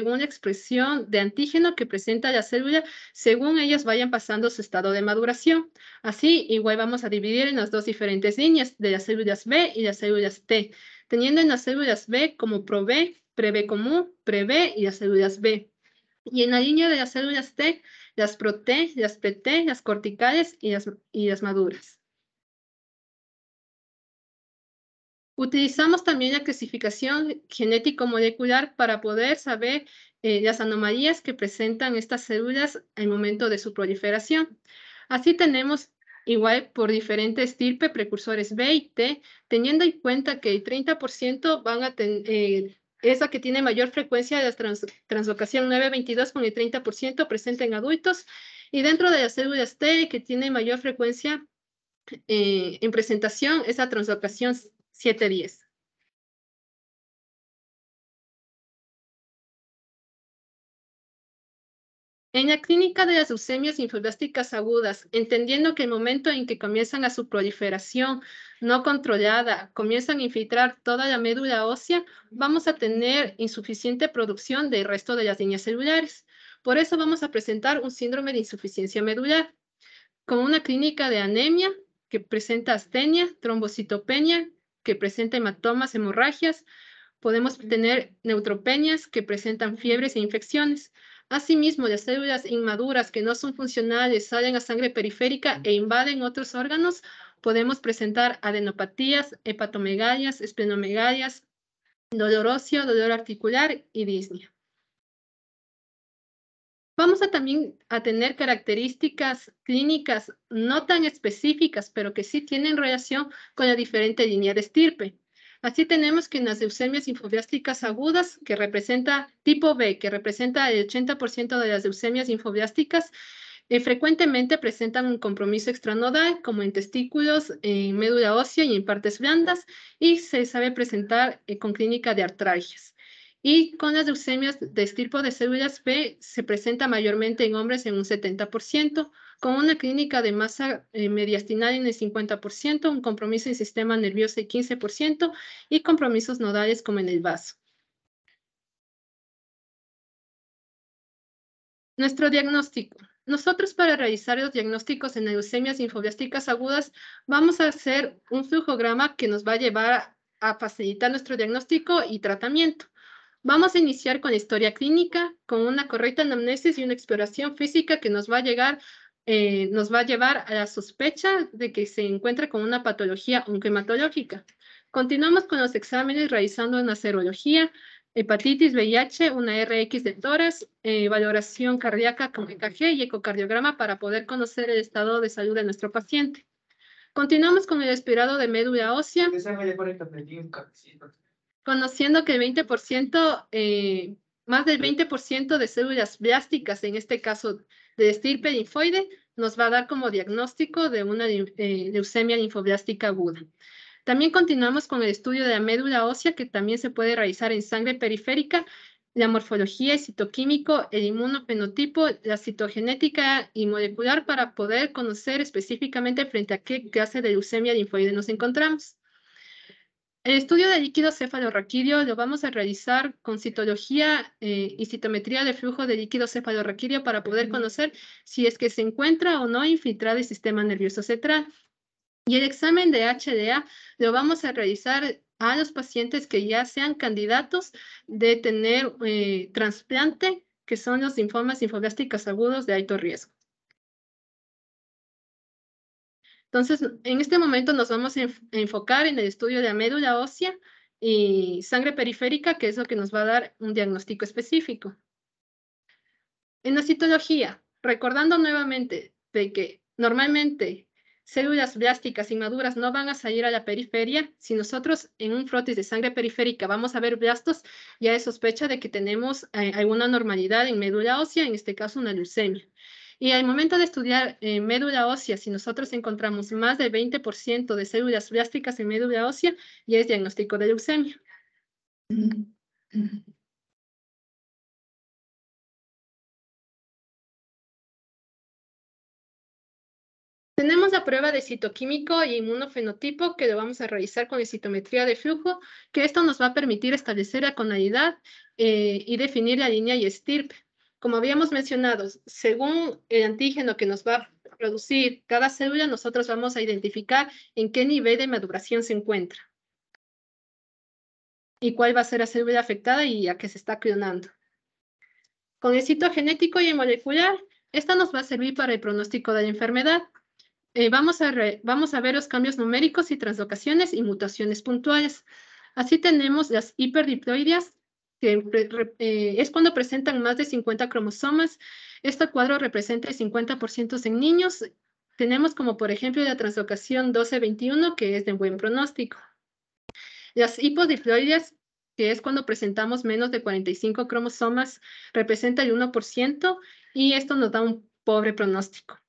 la expresión de antígeno que presenta la célula según ellas vayan pasando su estado de maduración. Así, igual vamos a dividir en las dos diferentes líneas de las células B y las células T, teniendo en las células B como PRO-B, PRE-B común, PRE-B y las células B. Y en la línea de las células T, las PRO-T, las PT, las corticales y las, y las maduras. Utilizamos también la clasificación genético-molecular para poder saber eh, las anomalías que presentan estas células al momento de su proliferación. Así tenemos igual por diferentes estirpe precursores B y T, teniendo en cuenta que el 30% van a tener... Eh, es la que tiene mayor frecuencia de la translocación 922 con el 30% presente en adultos y dentro de las células T que tiene mayor frecuencia eh, en presentación esa translocación 710. En la clínica de las leucemias infoblásticas agudas, entendiendo que el momento en que comienzan a su proliferación no controlada, comienzan a infiltrar toda la médula ósea, vamos a tener insuficiente producción del resto de las líneas celulares. Por eso vamos a presentar un síndrome de insuficiencia medular, con una clínica de anemia que presenta astenia, trombocitopenia, que presenta hematomas, hemorragias, podemos tener neutropenias que presentan fiebres e infecciones. Asimismo, las células inmaduras que no son funcionales salen a sangre periférica e invaden otros órganos, podemos presentar adenopatías, hepatomegalias, esplenomegalias, dolor óseo, dolor articular y disnea. Vamos a también a tener características clínicas no tan específicas, pero que sí tienen relación con la diferente línea de estirpe. Así tenemos que en las leucemias infobiásticas agudas, que representa tipo B, que representa el 80% de las leucemias infobiásticas eh, frecuentemente presentan un compromiso extranodal, como en testículos, en médula ósea y en partes blandas, y se sabe presentar eh, con clínica de artralgias. Y con las leucemias de estirpo de células B se presenta mayormente en hombres en un 70%, con una clínica de masa eh, mediastinal en el 50%, un compromiso en sistema nervioso en 15% y compromisos nodales como en el vaso. Nuestro diagnóstico. Nosotros para realizar los diagnósticos en leucemias infobiásticas agudas vamos a hacer un flujograma que nos va a llevar a facilitar nuestro diagnóstico y tratamiento. Vamos a iniciar con historia clínica, con una correcta anamnesis y una exploración física que nos va a eh, llevar a la sospecha de que se encuentra con una patología onquematológica. Continuamos con los exámenes realizando una serología, hepatitis, VIH, una RX de toras, eh, valoración cardíaca con EKG y ecocardiograma para poder conocer el estado de salud de nuestro paciente. Continuamos con el aspirado de médula ósea conociendo que el 20%, eh, más del 20% de células plásticas, en este caso de estirpe linfoide, nos va a dar como diagnóstico de una eh, leucemia linfoblástica aguda. También continuamos con el estudio de la médula ósea, que también se puede realizar en sangre periférica, la morfología, el citoquímico, el inmunopenotipo, la citogenética y molecular para poder conocer específicamente frente a qué clase de leucemia linfoide nos encontramos. El estudio de líquido cefalorraquídeo lo vamos a realizar con citología eh, y citometría de flujo de líquido cefalorraquídeo para poder conocer si es que se encuentra o no infiltrado el sistema nervioso central. Y el examen de HDA lo vamos a realizar a los pacientes que ya sean candidatos de tener eh, trasplante, que son los linfomas infoblásticos agudos de alto riesgo. Entonces, en este momento nos vamos a enfocar en el estudio de la médula ósea y sangre periférica, que es lo que nos va a dar un diagnóstico específico. En la citología, recordando nuevamente que normalmente células blásticas inmaduras no van a salir a la periferia, si nosotros en un frotis de sangre periférica vamos a ver blastos, ya es sospecha de que tenemos eh, alguna normalidad en médula ósea, en este caso una leucemia. Y al momento de estudiar eh, médula ósea, si nosotros encontramos más del 20% de células plásticas en médula ósea, ya es diagnóstico de leucemia. Tenemos la prueba de citoquímico y e inmunofenotipo que lo vamos a realizar con la citometría de flujo, que esto nos va a permitir establecer la conalidad eh, y definir la línea y estirpe. Como habíamos mencionado, según el antígeno que nos va a producir cada célula, nosotros vamos a identificar en qué nivel de maduración se encuentra y cuál va a ser la célula afectada y a qué se está clonando. Con el citogenético genético y molecular, esta nos va a servir para el pronóstico de la enfermedad. Eh, vamos, a vamos a ver los cambios numéricos y translocaciones y mutaciones puntuales. Así tenemos las hiperdiploidias, eh, es cuando presentan más de 50 cromosomas. Este cuadro representa el 50% en niños. Tenemos como por ejemplo la translocación 1221 que es de buen pronóstico. Las which que es cuando presentamos menos de 45 cromosomas, representa el 1% y esto nos da un pobre pronóstico.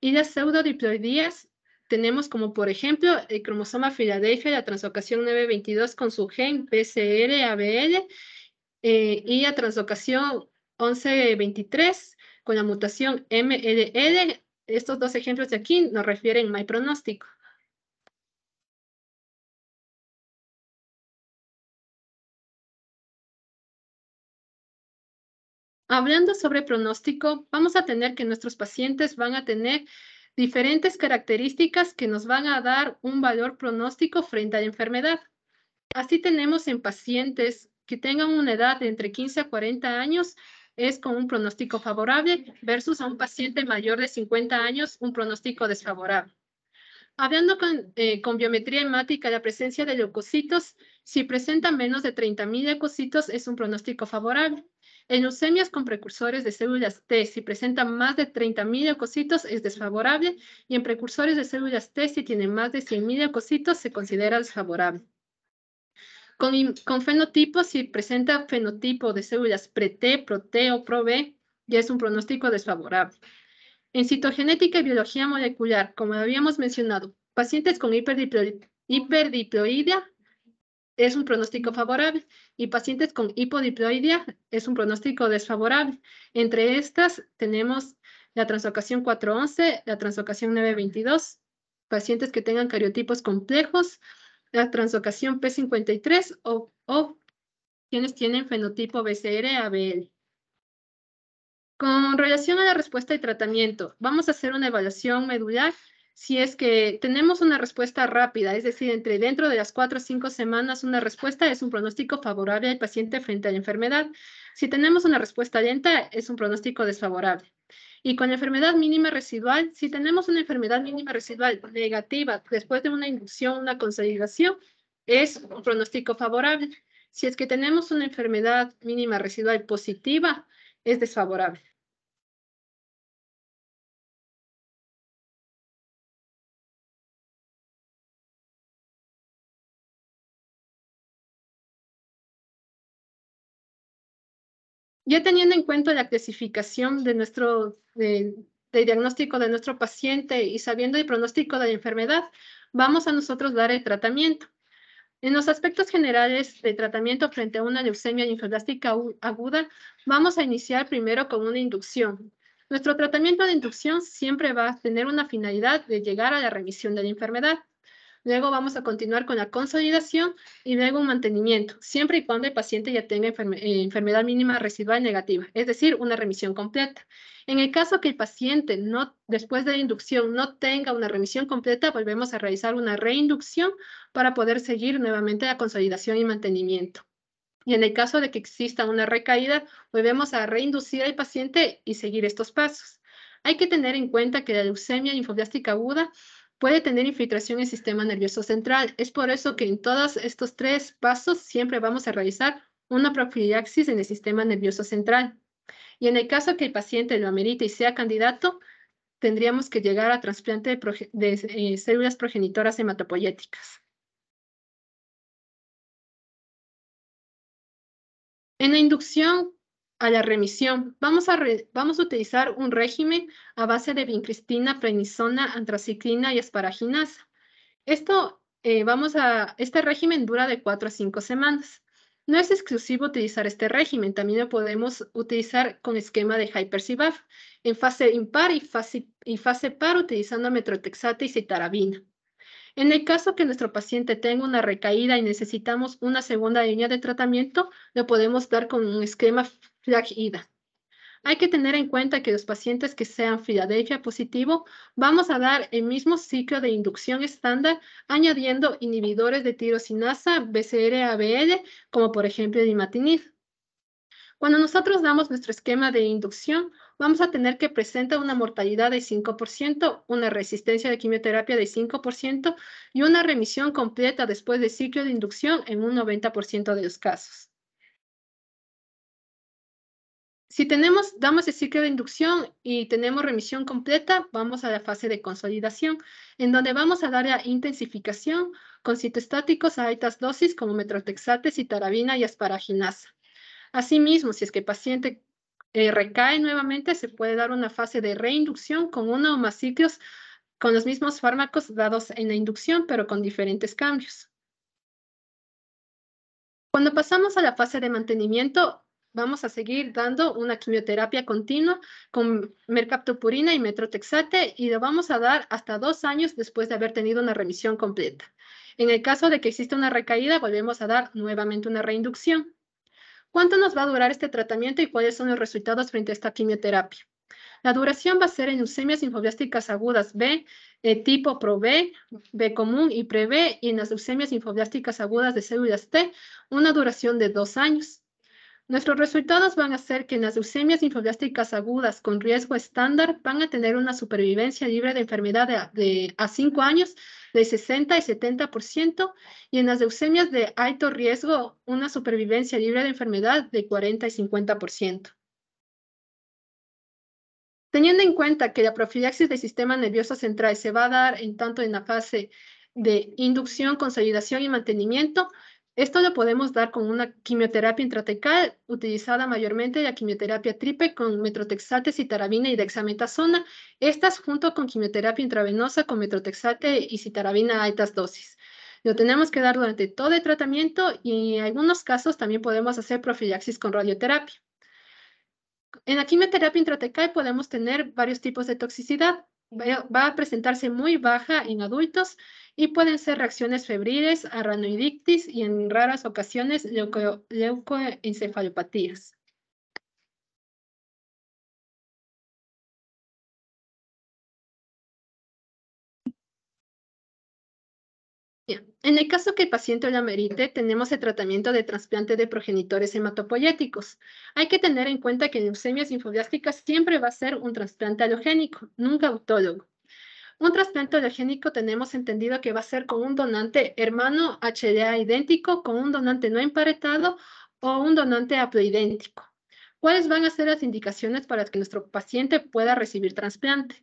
Y las pseudodiploidías tenemos como por ejemplo el cromosoma Filadelfia, la translocación 922 con su gen PCR-ABL eh, y a translocación 1123 con la mutación MLL. E e estos dos ejemplos de aquí nos refieren mi pronóstico. Hablando sobre pronóstico, vamos a tener que nuestros pacientes van a tener diferentes características que nos van a dar un valor pronóstico frente a la enfermedad. Así tenemos en pacientes que tengan una edad de entre 15 a 40 años es con un pronóstico favorable versus a un paciente mayor de 50 años un pronóstico desfavorable. Hablando eh, con, biometría hemática, la presencia de leucocitos, si presenta menos de 30.000 leucocitos, es un pronóstico favorable. En leucemias con precursores de células T, si presenta más de 30.000 leucocitos, es desfavorable. Y en precursores de células T, si tiene más de 100.000 leucocitos, se considera desfavorable. Con, fenotipos, si presenta fenotipo de células pre-T, pro o pro-B, ya es un pronóstico desfavorable. En citogenética y biología molecular, como habíamos mencionado, pacientes con hiperdiploidia es un pronóstico favorable y pacientes con hipodiploidia es un pronóstico desfavorable. Entre estas tenemos la translocación 411, la translocación 922, pacientes que tengan cariotipos complejos, la translocación P53 o, quienes tienen fenotipo BCR-ABL. Con relación a la respuesta y tratamiento, vamos a hacer una evaluación medular si es que tenemos una respuesta rápida, es decir, entre dentro de las cuatro o cinco semanas una respuesta es un pronóstico favorable al paciente frente a la enfermedad. Si tenemos una respuesta lenta, es un pronóstico desfavorable. Y con enfermedad mínima residual, si tenemos una enfermedad mínima residual negativa después de una inducción, una consolidación, es un pronóstico favorable. Si es que tenemos una enfermedad mínima residual positiva, es desfavorable. Ya teniendo en cuenta la clasificación de nuestro de, diagnóstico de nuestro paciente y sabiendo el pronóstico de la enfermedad, vamos a nosotros dar el tratamiento. En los aspectos generales de tratamiento frente a una leucemia linfoblástica aguda, vamos a iniciar primero con una inducción. Nuestro tratamiento de inducción siempre va a tener una finalidad de llegar a la remisión de la enfermedad. Luego vamos a continuar con la consolidación y luego un mantenimiento, siempre y cuando el paciente ya tenga eh, enfermedad mínima residual negativa, es decir, una remisión completa. En el caso que el paciente no, después de la inducción no tenga una remisión completa, volvemos a realizar una reinducción para poder seguir nuevamente la consolidación y mantenimiento. Y en el caso de que exista una recaída, volvemos a reinducir al paciente y seguir estos pasos. Hay que tener en cuenta que la leucemia linfoblástica aguda puede tener infiltración en el sistema nervioso central. Es por eso que en todos estos tres pasos siempre vamos a realizar una profilaxis en el sistema nervioso central. Y en el caso que el paciente lo amerite y sea candidato, tendríamos que llegar a trasplante de, eh, células progenitoras hematopoyéticas. En la inducción a la remisión, vamos a, vamos a utilizar un régimen a base de vincristina, prenisona, antraciclina y asparaginasa. Esto, eh, vamos a, este régimen dura de 4 a 5 semanas. No es exclusivo utilizar este régimen, también lo podemos utilizar con esquema de Hypercibaf en fase impar y fase, y fase par utilizando metrotexate y citarabina. En el caso que nuestro paciente tenga una recaída y necesitamos una segunda línea de tratamiento, lo podemos dar con un esquema ida. Hay que tener en cuenta que los pacientes que sean Filadelfia positivo vamos a dar el mismo ciclo de inducción estándar añadiendo inhibidores de tirosinasa, BCR-ABL, como por ejemplo el Cuando nosotros damos nuestro esquema de inducción, vamos a tener que presenta una mortalidad de 5%, una resistencia de quimioterapia de 5% y una remisión completa después del ciclo de inducción en un 90% de los casos. Si tenemos, damos el ciclo de inducción y tenemos remisión completa, vamos a la fase de consolidación, en donde vamos a dar la intensificación con citostáticos a altas dosis como metrotexate, citarabina y asparaginasa. Asimismo, si es que el paciente eh, recae nuevamente, se puede dar una fase de reinducción con uno o más ciclos con los mismos fármacos dados en la inducción, pero con diferentes cambios. Cuando pasamos a la fase de mantenimiento, vamos a seguir dando una quimioterapia continua con mercaptopurina y metrotexate y lo vamos a dar hasta dos años después de haber tenido una remisión completa. En el caso de que exista una recaída, volvemos a dar nuevamente una reinducción. ¿Cuánto nos va a durar este tratamiento y cuáles son los resultados frente a esta quimioterapia? La duración va a ser en leucemias linfoblásticas agudas B, eh, tipo ProB, B común y PreB, y en las leucemias linfoblásticas agudas de células T, una duración de dos años. Nuestros resultados van a ser que en las leucemias linfoblásticas agudas con riesgo estándar van a tener una supervivencia libre de enfermedad de, a 5 años de 60 y 70% y en las leucemias de alto riesgo una supervivencia libre de enfermedad de 40 y 50%. Teniendo en cuenta que la profilaxis del sistema nervioso central se va a dar en tanto en la fase de inducción, consolidación y mantenimiento, esto lo podemos dar con una quimioterapia intratecal, utilizada mayormente la quimioterapia TRIPE con metrotexate, citarabina y dexametasona, estas junto con quimioterapia intravenosa con metrotexate y citarabina a altas dosis. Lo tenemos que dar durante todo el tratamiento y en algunos casos también podemos hacer profilaxis con radioterapia. En la quimioterapia intratecal podemos tener varios tipos de toxicidad va a presentarse muy baja en adultos y pueden ser reacciones febriles, aranoidictis y en raras ocasiones leucoencefalopatías. En el caso que el paciente lo amerite, tenemos el tratamiento de trasplante de progenitores hematopoyéticos. Hay que tener en cuenta que en leucemias linfoblásticas siempre va a ser un trasplante alogénico, nunca autólogo. Un trasplante alogénico tenemos entendido que va a ser con un donante hermano HLA idéntico, con un donante no emparetado o un donante haploidéntico. ¿Cuáles van a ser las indicaciones para que nuestro paciente pueda recibir trasplante?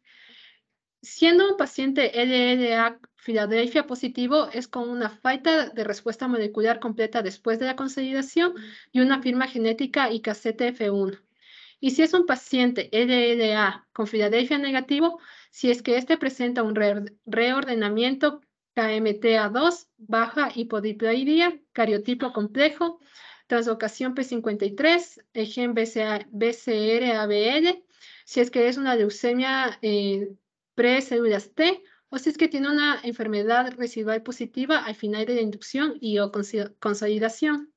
Siendo un paciente LLA Filadelfia positivo es con una falta de respuesta molecular completa después de la consolidación y una firma genética IKZF1. Y si es un paciente LLA con Filadelfia negativo, si es que este presenta un reordenamiento KMTA2, baja hipodiploidía, cariotipo complejo, translocación P53, e gen BCR-ABL, si es que es una leucemia eh, pre pre-células T, o si es que tiene una enfermedad residual positiva al final de la inducción y o consolidación.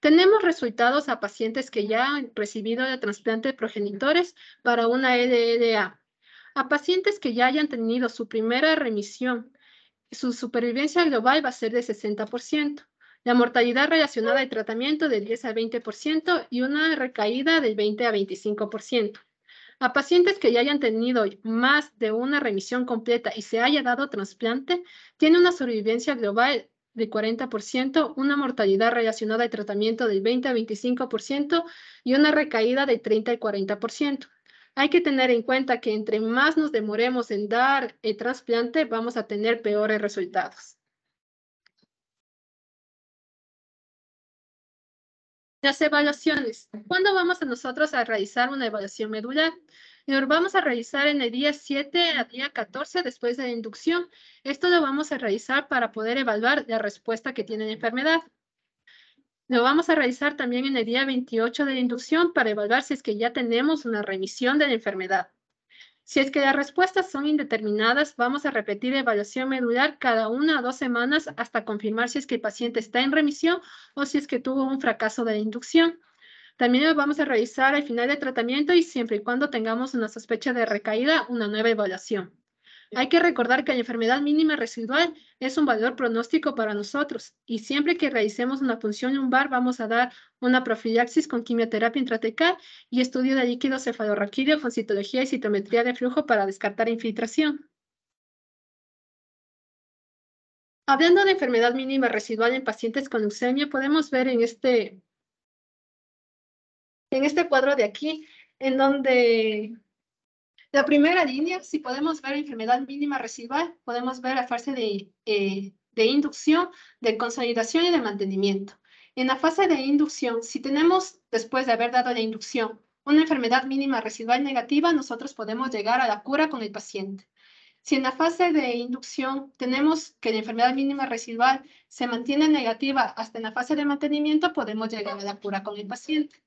Tenemos resultados a pacientes que ya han recibido el trasplante de progenitores para una LLA, a pacientes que ya hayan tenido su primera remisión. Su supervivencia global va a ser de 60%, la mortalidad relacionada al tratamiento del 10 al 20% y una recaída del 20 a 25%. A pacientes que ya hayan tenido más de una remisión completa y se haya dado trasplante, tiene una sobrevivencia global de 40%, una mortalidad relacionada al tratamiento del 20 a 25% y una recaída de 30 y 40%. Hay que tener en cuenta que entre más nos demoremos en dar el trasplante, vamos a tener peores resultados. Las evaluaciones. ¿Cuándo vamos a nosotros a realizar una evaluación medular? Lo vamos a realizar en el día 7 al día 14 después de la inducción. Esto lo vamos a realizar para poder evaluar la respuesta que tiene la enfermedad. Lo vamos a realizar también en el día 28 de la inducción para evaluar si es que ya tenemos una remisión de la enfermedad. Si es que las respuestas son indeterminadas, vamos a repetir evaluación medular cada una o dos semanas hasta confirmar si es que el paciente está en remisión o si es que tuvo un fracaso de inducción. También lo vamos a revisar al final del tratamiento y siempre y cuando tengamos una sospecha de recaída, una nueva evaluación. Hay que recordar que la enfermedad mínima residual es un valor pronóstico para nosotros y siempre que realicemos una función lumbar vamos a dar una profilaxis con quimioterapia intratecal y estudio de líquido cefalorraquídeo con citología y citometría de flujo para descartar infiltración. Hablando de enfermedad mínima residual en pacientes con leucemia, podemos ver en este, en este cuadro de aquí, en donde la primera línea, si podemos ver enfermedad mínima residual, podemos ver la fase eh, de, inducción, de consolidación y de mantenimiento. En la fase de inducción, si tenemos, después de haber dado la inducción, una enfermedad mínima residual negativa, nosotros podemos llegar a la cura con el paciente. Si en la fase de inducción tenemos que la enfermedad mínima residual se mantiene negativa hasta en la fase de mantenimiento, podemos llegar a la cura con el paciente.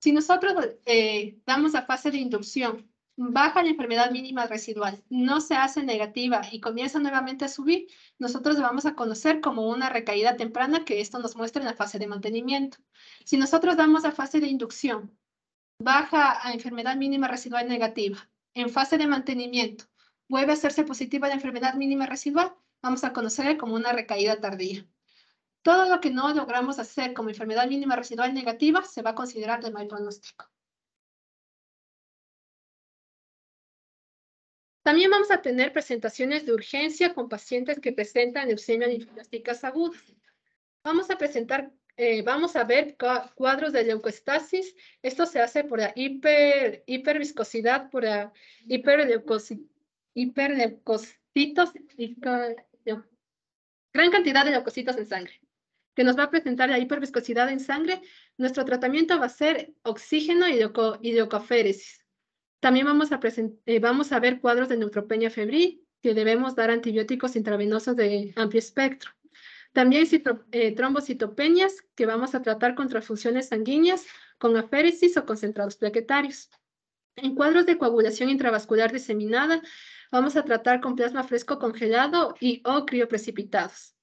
Si nosotros eh, damos la fase de inducción baja la enfermedad mínima residual, no se hace negativa y comienza nuevamente a subir, nosotros vamos a conocer como una recaída temprana que esto nos muestra en la fase de mantenimiento. Si nosotros damos a fase de inducción, baja a enfermedad mínima residual negativa, en fase de mantenimiento, vuelve a hacerse positiva la enfermedad mínima residual, vamos a conocerla como una recaída tardía. Todo lo que no logramos hacer como enfermedad mínima residual negativa se va a considerar de mal pronóstico. También vamos a tener presentaciones de urgencia con pacientes que presentan leucemia linfoblasticas aguda. Vamos a presentar, eh, vamos a ver cuadros de leucostasis. Esto se hace por la hiper, hiperviscosidad, por la hiperleucocitos, gran cantidad de leucocitos en sangre que nos va a presentar la hiperviscosidad en sangre, nuestro tratamiento va a ser oxígeno y, y leucoféresis. También vamos a, eh, vamos a ver cuadros de neutropenia febril, que debemos dar antibióticos intravenosos de amplio espectro. También eh, trombocitopenias, que vamos a tratar con transfusiones sanguíneas, con aféresis o concentrados plaquetarios. En cuadros de coagulación intravascular diseminada, vamos a tratar con plasma fresco congelado y o crioprecipitados.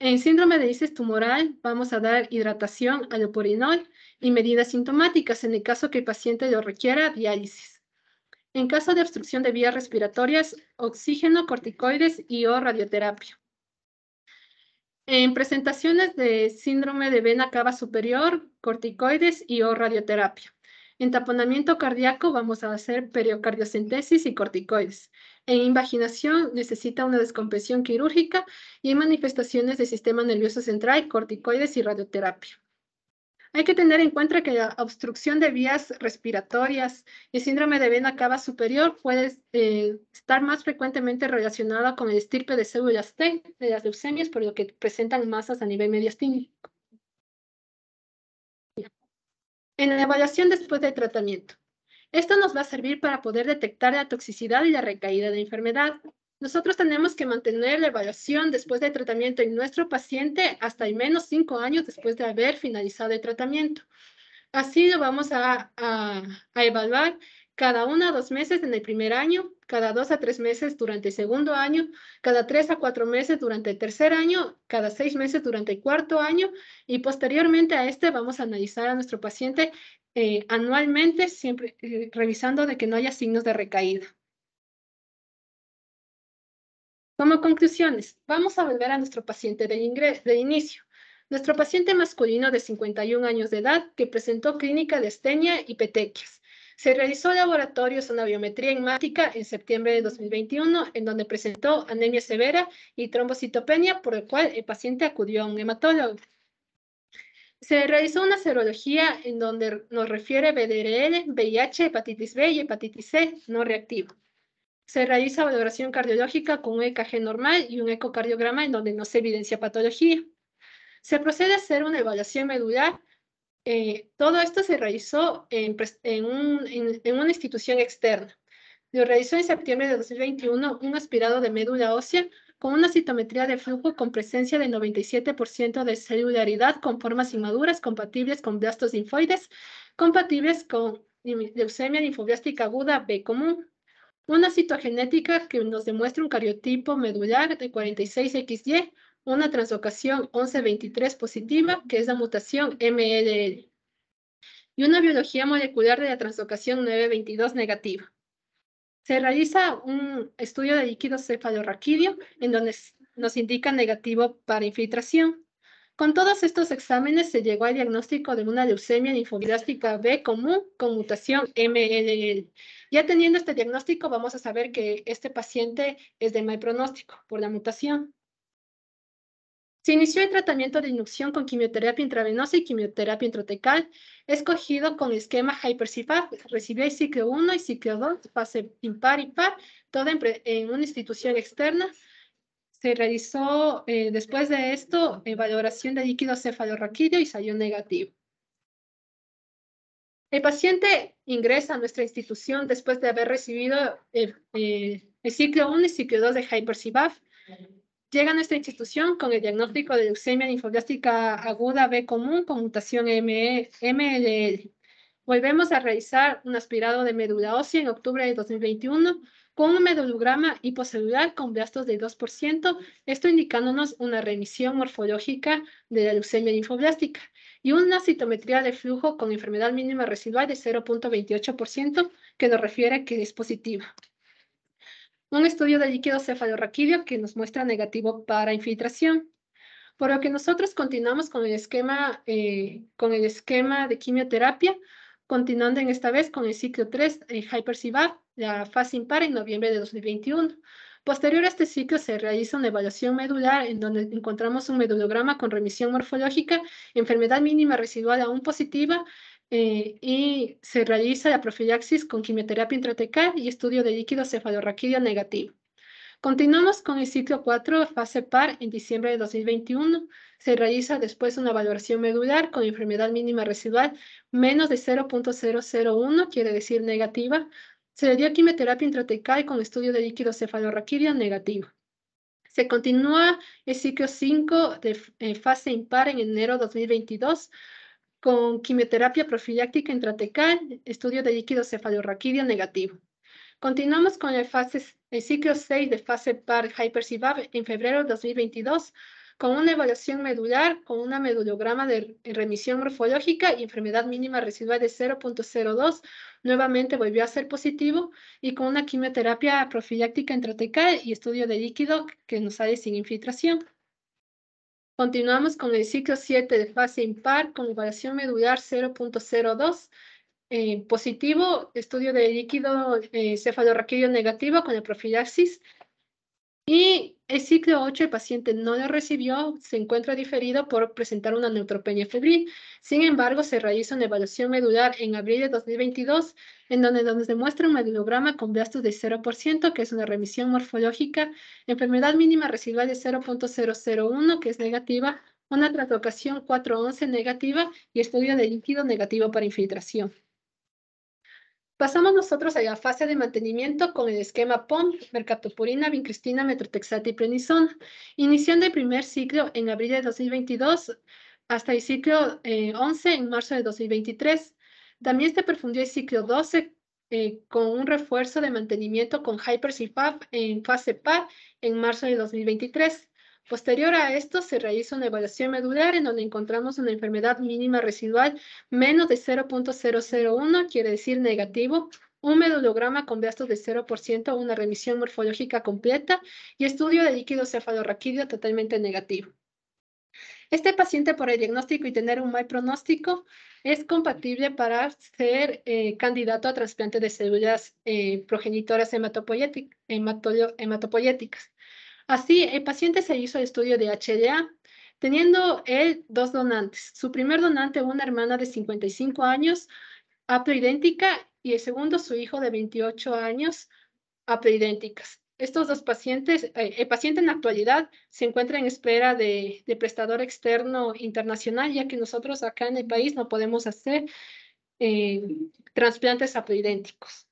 En síndrome de lisis tumoral, vamos a dar hidratación, alopurinol y medidas sintomáticas en el caso que el paciente lo requiera diálisis. En caso de obstrucción de vías respiratorias, oxígeno, corticoides y o radioterapia. En presentaciones de síndrome de vena cava superior, corticoides y o radioterapia. En taponamiento cardíaco vamos a hacer periocardiocentesis y corticoides. En invaginación necesita una descompresión quirúrgica y en manifestaciones del sistema nervioso central, corticoides y radioterapia. Hay que tener en cuenta que la obstrucción de vías respiratorias y síndrome de vena cava superior puede eh, estar más frecuentemente relacionada con el estirpe de células T de las leucemias, por lo que presentan masas a nivel mediastínico. En la evaluación después del tratamiento. Esto nos va a servir para poder detectar la toxicidad y la recaída de la enfermedad, nosotros tenemos que mantener la evaluación después del tratamiento en nuestro paciente hasta al menos cinco años después de haber finalizado el tratamiento. Así lo vamos a, evaluar cada uno a dos meses en el primer año, cada dos a tres meses durante el segundo año, cada tres a cuatro meses durante el tercer año, cada seis meses durante el cuarto año y posteriormente a este vamos a analizar a nuestro paciente eh, anualmente, siempre eh, revisando de que no haya signos de recaída. Como conclusiones, vamos a volver a nuestro paciente de, ingreso, de inicio. Nuestro paciente masculino de 51 años de edad que presentó clínica de estenia y petequias. Se realizó laboratorio una biometría hemática en septiembre de 2021, en donde presentó anemia severa y trombocitopenia, por el cual el paciente acudió a un hematólogo. Se realizó una serología en donde nos refiere BDRL, VIH, hepatitis B y hepatitis C no reactivo. Se realiza evaluación cardiológica con un EKG normal y un ecocardiograma en donde no se evidencia patología. Se procede a hacer una evaluación medular. Eh, todo esto se realizó en, una institución externa. Lo realizó en septiembre de 2021 un aspirado de médula ósea con una citometría de flujo con presencia de 97% de celularidad con formas inmaduras compatibles con blastos linfoides, compatibles con leucemia linfoblástica aguda B común una citogenética que nos demuestra un cariotipo medular de 46XY, una translocación 1123 positiva, que es la mutación MLL, y una biología molecular de la translocación 922 negativa. Se realiza un estudio de líquido cefalorraquídeo en donde nos indica negativo para infiltración. Con todos estos exámenes se llegó al diagnóstico de una leucemia linfoblástica B común con mutación MLL. Ya teniendo este diagnóstico, vamos a saber que este paciente es de mal pronóstico por la mutación. Se inició el tratamiento de inducción con quimioterapia intravenosa y quimioterapia intratecal, escogido con esquema HyperCIPAP. Recibió el ciclo 1 y ciclo 2, fase impar y par, todo en una institución externa se realizó eh, después de esto valoración de líquido cefalorraquídeo y salió negativo. El paciente ingresa a nuestra institución después de haber recibido el, eh, ciclo 1 y ciclo 2 de hyper Llega a nuestra institución con el diagnóstico de leucemia linfoblástica aguda B común con mutación MLL. Volvemos a realizar un aspirado de médula ósea en octubre de 2021 con un medulograma hipocelular con blastos de 2%, esto indicándonos una remisión morfológica de la leucemia linfoblástica y una citometría de flujo con enfermedad mínima residual de 0.28%, que nos refiere que es positiva. Un estudio de líquido cefalorraquídeo que nos muestra negativo para infiltración. Por lo que nosotros continuamos con el esquema, eh, con el esquema de quimioterapia, continuando en esta vez con el ciclo 3 en eh, la fase impar en noviembre de 2021. Posterior a este ciclo se realiza una evaluación medular en donde encontramos un medulograma con remisión morfológica, enfermedad mínima residual aún positiva eh, y se realiza la profilaxis con quimioterapia intratecal y estudio de líquido cefalorraquídeo negativo. Continuamos con el ciclo 4, fase par, en diciembre de 2021. Se realiza después una valoración medular con enfermedad mínima residual menos de 0.001, quiere decir negativa, se le dio quimioterapia intratecal con estudio de líquido cefalorraquídeo negativo. Se continúa el ciclo 5 de eh, fase impar en enero 2022 con quimioterapia profiláctica intratecal, estudio de líquido cefalorraquídeo negativo. Continuamos con el, fase, el ciclo 6 de fase par hipercivab en febrero 2022 con una evaluación medular, con una medulograma de remisión morfológica y enfermedad mínima residual de 0.02, nuevamente volvió a ser positivo y con una quimioterapia profiláctica intratecal y estudio de líquido que nos sale sin infiltración. Continuamos con el ciclo 7 de fase impar con evaluación medular 0.02, eh, positivo, estudio de líquido eh, cefalorraquídeo negativo con la profilaxis y el ciclo 8, el paciente no lo recibió, se encuentra diferido por presentar una neutropenia febril. Sin embargo, se realiza una evaluación medular en abril de 2022, en donde nos demuestra un medulograma con blastos de 0%, que es una remisión morfológica, enfermedad mínima residual de 0.001, que es negativa, una translocación 411 negativa y estudio de líquido negativo para infiltración. Pasamos nosotros a la fase de mantenimiento con el esquema POM, mercaptopurina, vincristina, Metrotexate y Prenison, iniciando el primer ciclo en abril de 2022 hasta el ciclo 11 eh, en marzo de 2023. También se profundió el ciclo 12 eh, con un refuerzo de mantenimiento con PAP en fase PAP en marzo de 2023. Posterior a esto, se realiza una evaluación medular en donde encontramos una enfermedad mínima residual menos de 0.001, quiere decir negativo, un medulograma con gastos de 0%, una remisión morfológica completa y estudio de líquido cefalorraquídeo totalmente negativo. Este paciente por el diagnóstico y tener un mal pronóstico es compatible para ser eh, candidato a trasplante de células eh, progenitoras hematopoyéticas. Así, el paciente se hizo el estudio de HLA, teniendo él dos donantes. Su primer donante, una hermana de 55 años, haploidéntica, y el segundo, su hijo de 28 años, haploidénticas. Estos dos pacientes, eh, el paciente en la actualidad se encuentra en espera de, prestador externo internacional, ya que nosotros acá en el país no podemos hacer eh, trasplantes aploidénticos.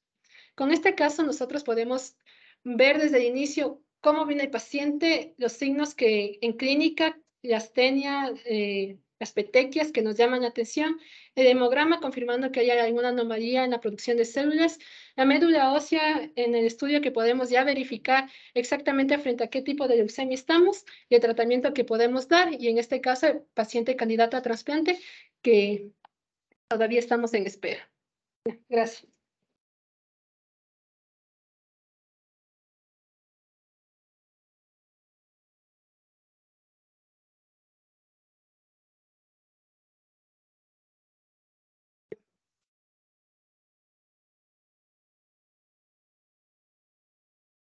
Con este caso, nosotros podemos ver desde el inicio cómo viene el paciente, los signos que en clínica, la astenia, eh, las petequias que nos llaman la atención, el hemograma confirmando que hay alguna anomalía en la producción de células, la médula ósea en el estudio que podemos ya verificar exactamente frente a qué tipo de leucemia estamos y el tratamiento que podemos dar, y en este caso el paciente candidato a trasplante que todavía estamos en espera. Gracias.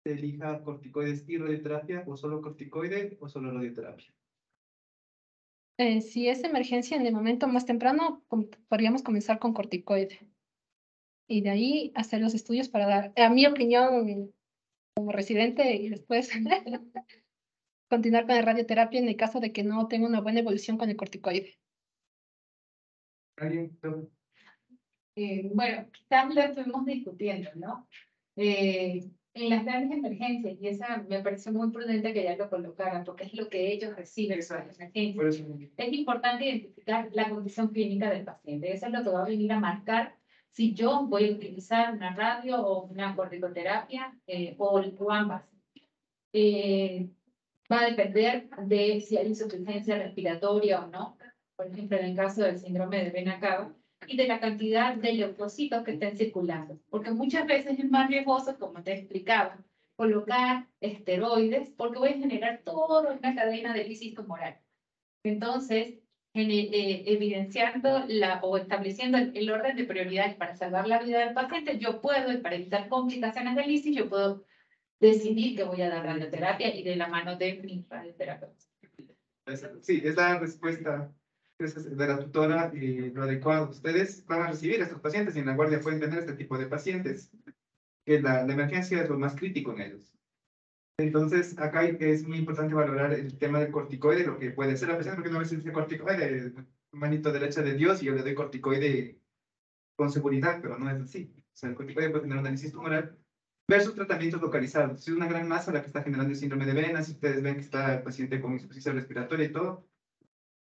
elija corticoides y radioterapia o solo corticoide o solo radioterapia. Eh, si es emergencia en el momento más temprano, podríamos comenzar con corticoide y de ahí hacer los estudios para dar, a mi opinión como residente y después continuar con la radioterapia en el caso de que no tenga una buena evolución con el corticoide. Eh, bueno, también lo estuvimos discutiendo, ¿no? Eh, en las grandes emergencias, y esa me pareció muy prudente que ya lo colocaran, porque es lo que ellos reciben eso, las emergencias. Es importante identificar la condición clínica del paciente, eso es lo que va a venir a marcar si yo voy a utilizar una radio o una corticoterapia eh, o, ambas. Eh, va a depender de si hay insuficiencia respiratoria o no. Por ejemplo, en el caso del síndrome de Benacaba, y de la cantidad de leucocitos que estén circulando, porque muchas veces es más riesgoso, como te explicaba, colocar esteroides porque voy a generar toda una cadena de lisis tumoral. Entonces, en, eh, eh, evidenciando la, o estableciendo el, orden de prioridades para salvar la vida del paciente, yo puedo, y para evitar complicaciones de lisis, yo puedo decidir que voy a dar radioterapia y de la mano de mi radioterapeuta. Sí, es la respuesta de la tutora y lo adecuado. Ustedes van a recibir a estos pacientes y en la guardia pueden tener este tipo de pacientes, que la, emergencia es lo más crítico en ellos. Entonces, acá es muy importante valorar el tema del corticoide, lo que puede ser, la pesar porque no me dice corticoide, manito derecha de Dios y yo le doy corticoide con seguridad, pero no es así. O sea, el corticoide puede tener una análisis tumoral versus tratamientos localizados. Si es una gran masa la que está generando el síndrome de venas, si ustedes ven que está el paciente con insuficiencia respiratoria y todo,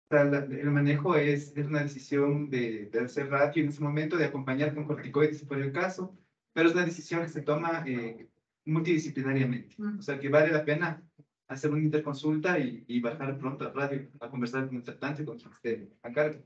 el manejo es, una decisión de, hacer radio en ese momento, de acompañar con corticoides por el caso, pero es una decisión que se toma eh, multidisciplinariamente. O sea, que vale la pena hacer una interconsulta y, y bajar pronto a radio a conversar con el tratante, con quien esté a cargo.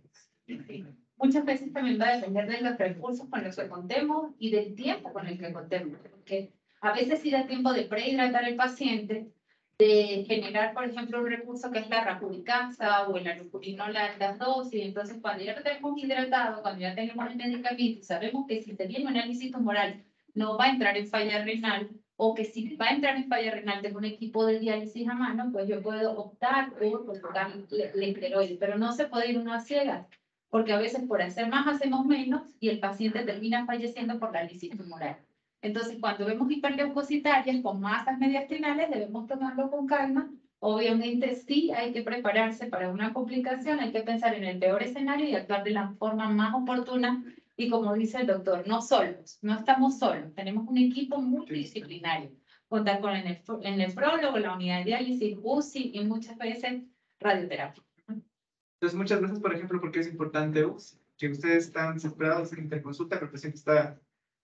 Muchas veces también va a depender de los recursos con los que contemos y del tiempo con el que contemos, porque a veces sí da tiempo de prehidratar al paciente, de generar, por ejemplo, un recurso que es la racubicasa o el alucurinola, las dosis. entonces cuando ya lo tenemos hidratado, cuando ya tenemos el medicamento, sabemos que si tenemos análisis tumoral no va a entrar en falla renal, o que si va a entrar en falla renal tengo un equipo de diálisis a mano, pues yo puedo optar por colocar el esteroide. pero no se puede ir uno a ciegas, porque a veces por hacer más hacemos menos y el paciente termina falleciendo por la lisis tumoral. Entonces, cuando vemos hiperleucocitarias con masas mediastinales, debemos tomarlo con calma. Obviamente sí hay que prepararse para una complicación, hay que pensar en el peor escenario y actuar de la forma más oportuna. Y como dice el doctor, no solos, no estamos solos, tenemos un equipo multidisciplinario. Contar con el, nefrólogo, la unidad de diálisis, UCI y muchas veces radioterapia. Entonces, muchas gracias, por ejemplo, porque es importante UCI, que ustedes están separados en interconsulta, pero el paciente está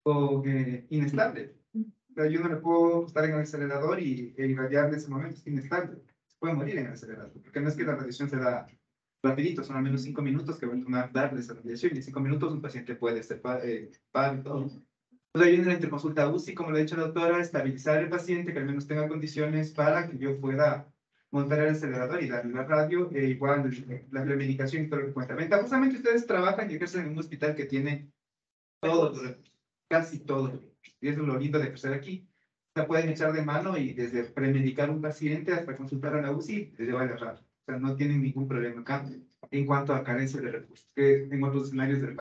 o inestable. yo no le puedo estar en el acelerador y, e irradiar en ese momento, es inestable. Se puede morir en el acelerador, porque no es que la radiación se da rapidito, son al menos cinco minutos que van a darles darle esa radiación, y en cinco minutos un paciente puede ser eh, pálido. yo la interconsulta UCI, como lo ha dicho la doctora, estabilizar el paciente, que al menos tenga condiciones para que yo pueda montar el acelerador y darle la radio, e igual eh, la reivindicación y todo lo que cuenta. justamente ustedes trabajan y ejercen en un hospital que tiene todo casi todo. Y es lo lindo de estar aquí. sea, pueden echar de mano y desde premedicar un paciente hasta consultar a la UCI, les va a agarrar. O sea, no tienen ningún problema en cuanto a carencia de recursos, que en otros escenarios del